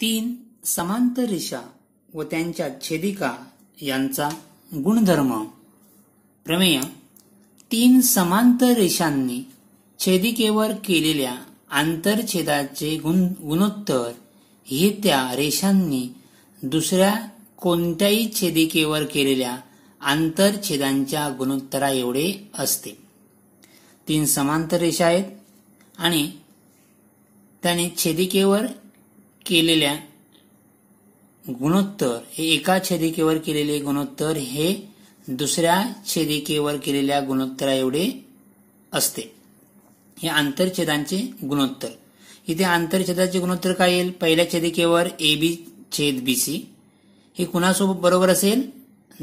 तीन समांतर रेषा व त्यांच्या छेदिका यांचा गुणधर्म प्रमेय तीन समांतर रेषांनी छेदिकेवर केलेल्या आंतरछेदाचे गुण गुणोत्तर हे त्या रेषांनी दुसऱ्या कोणत्याही छेदिकेवर केलेल्या आंतरछेदांच्या गुणोत्तरा एवढे असते तीन समांतर रेषा आहेत आणि त्याने छेदिकेवर केलेल्या गुणोत्तर हे एका छेदिकेवर केलेले गुणोत्तर हे दुसऱ्या छेदिकेवर केलेल्या गुणोत्तरा एवढे असते हे आंतरछेदांचे गुणोत्तर इथे आंतरछेदाचे गुणोत्तर काय येईल पहिल्या छेदिकेवर ए बी छेद बी सी हे कुणासोबत बरोबर असेल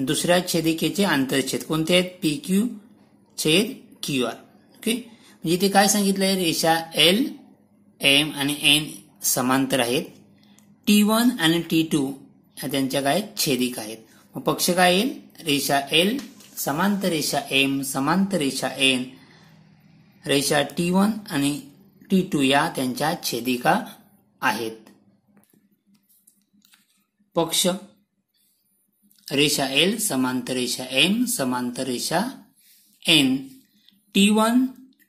दुसऱ्या छेदिकेचे आंतरछेद कोणते आहेत पी क्यू छेद क्यू आर ओके ते काय सांगितलंय रेषा एल एम आणि एन समांतर आहेत टी वन आणि टी टू ह्या त्यांच्या काय छेदिक आहेत मग पक्ष काय येईल रेषा एल समांतर रेषा एम समांतर रेषा एन रेषा टी वन आणि टी टू या त्यांच्या छेदिका आहेत पक्ष रेषा एल समांतर रेषा एम समांतर रेषा N T one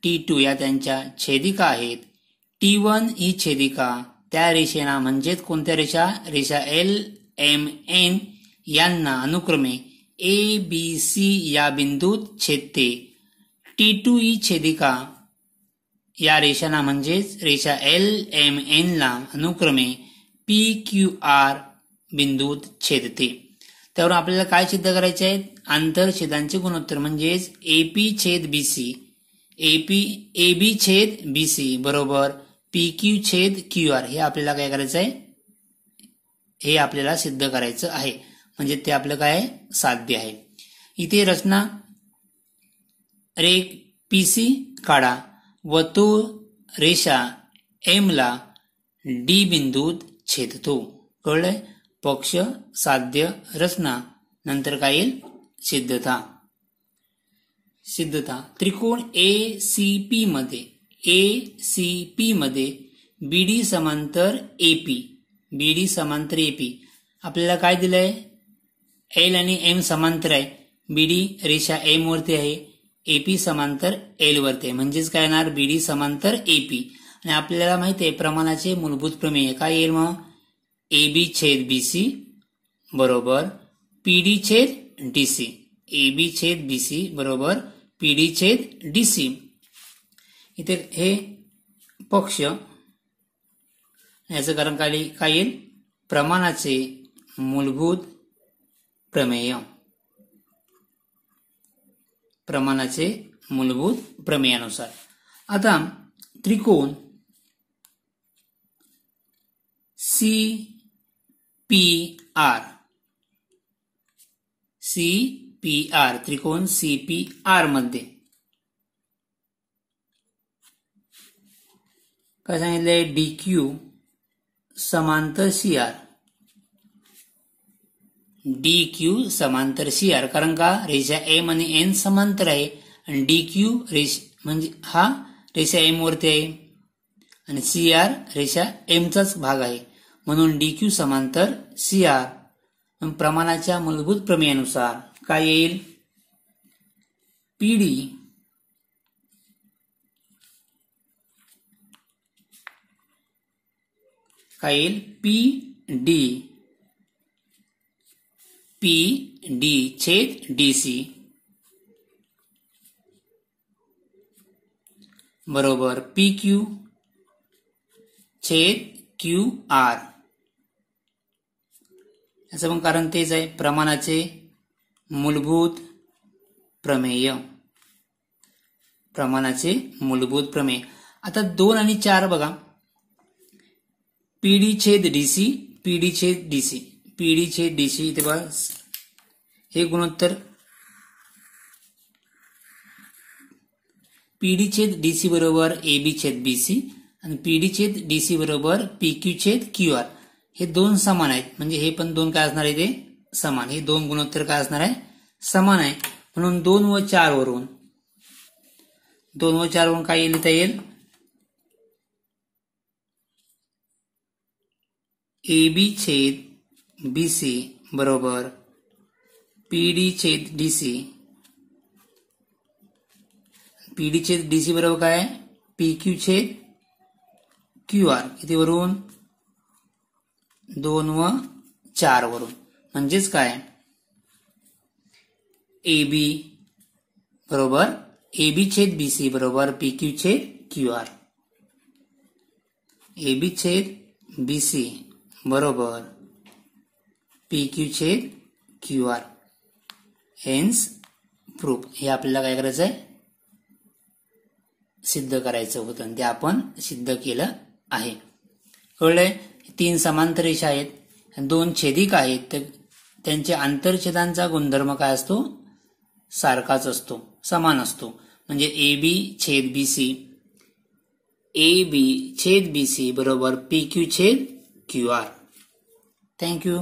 T two या त्यांच्या छेदिका आहेत टी वन ही छेदिका त्या रेषेना म्हणजेच कोणत्या रेषा रेषा एल एम एन यांना अनुक्रमे ए बी सी या बिंदूत छेदते टी टू ही छेदिका या रेषांना म्हणजेच रेषा एल एम एनला अनुक्रमे पी क्यू आर बिंदूत छेदते त्यावर आपल्याला काय सिद्ध करायचे आहेत आंतरछेदांचे गुणोत्तर म्हणजेच ए पी छेद B C AP A B छेद बी सी बरोबर पी क्यू छेद क्यू आर हे आपल्याला काय करायचं आहे हे आपल्याला सिद्ध करायचं आहे म्हणजे ते आपलं काय साध्य आहे इथे रचना रेख पी सी काढा वतूर रेषा एमला डी बिंदूत छेदतो कळलंय पक्ष साध्य रचना नंतर काय येईल सिद्धता सिद्धता त्रिकोण ए सी पी मध्ये ए सी पी मध्ये डी समांतर एपी डी समांतर एपी आपल्याला काय दिलंय एल आणि एम समांतर आहे डी रेषा एम वरती आहे एपी समांतर एल वरती आहे म्हणजेच काय येणार डी समांतर एपी आणि आपल्याला माहिती आहे प्रमाणाचे मूलभूत प्रमेय काय येईल मग ए बी छेद बी सी बरोबर डी छेद डी सी ए बी छेद बी सी बरोबर पी डी छेद डी सी इथे हे पक्ष याचं कारण काय काय येईल प्रमाणाचे मूलभूत प्रमेय प्रमाणाचे मूलभूत प्रमेयानुसार आता त्रिकोण C P R C P R त्रिकोण सी पी आर मध्ये काय सांगितलंय डी क्यू समांतर सी आर डी क्यू समांतर सी आर कारण का रेषा एम आणि एन समांतर आहे आणि डी क्यू रेष म्हणजे हा रेषा एम वरती आहे आणि सी आर रेषा एमचाच भाग आहे म्हणून डी क्यू समांतर सी आर प्रमाणाच्या मूलभूत प्रमेयानुसार काय येईल पीडी काय येईल पी डी पी डी छेद डी सी बरोबर पी क्यू छेद क्यू आर याचं पण कारण तेच आहे प्रमाणाचे मूलभूत प्रमेय प्रमाणाचे मूलभूत प्रमेय आता दोन आणि चार बघा पीडी छेद डीसी पीडी छेद डीसी पीडी छेद डीसी इथे बघा हे गुणोत्तर पीडी छेद डीसी बरोबर ए बी छेद बी सी आणि पीडी छेद डीसी बरोबर पी क्यू छेद क्यू आर हे दोन समान आहेत म्हणजे हे पण दोन काय असणार आहे ते समान हे दोन गुणोत्तर काय असणार आहे समान आहे म्हणून दोन व चार वरून दोन व चार वरून काय लिहिता येईल ए बी छेद बी सी बरोबर पी डी छेद डी सी पी डी छेद डी सी बरोबर काय पी क्यू छेद क्यू आर किती वरून दोन व चार वरून म्हणजेच काय ए बी बरोबर ए बी छेद बी सी बरोबर पी क्यू छेद क्यू आर ए बी छेद बी सी बरोबर पी क्यू छेद क्यू आर हेन्स प्रूफ हे आपल्याला काय करायचं आहे सिद्ध करायचं होतं आणि ते आपण सिद्ध केलं आहे कळलंय तीन समांतर रेषा आहेत दोन छेदिक आहेत तर त्यांचे आंतरछेदांचा गुणधर्म काय असतो सारखाच असतो समान असतो म्हणजे ए बी छेद बी सी ए बी छेद बी सी बरोबर पी क्यू छेद क्यू आर थँक्यू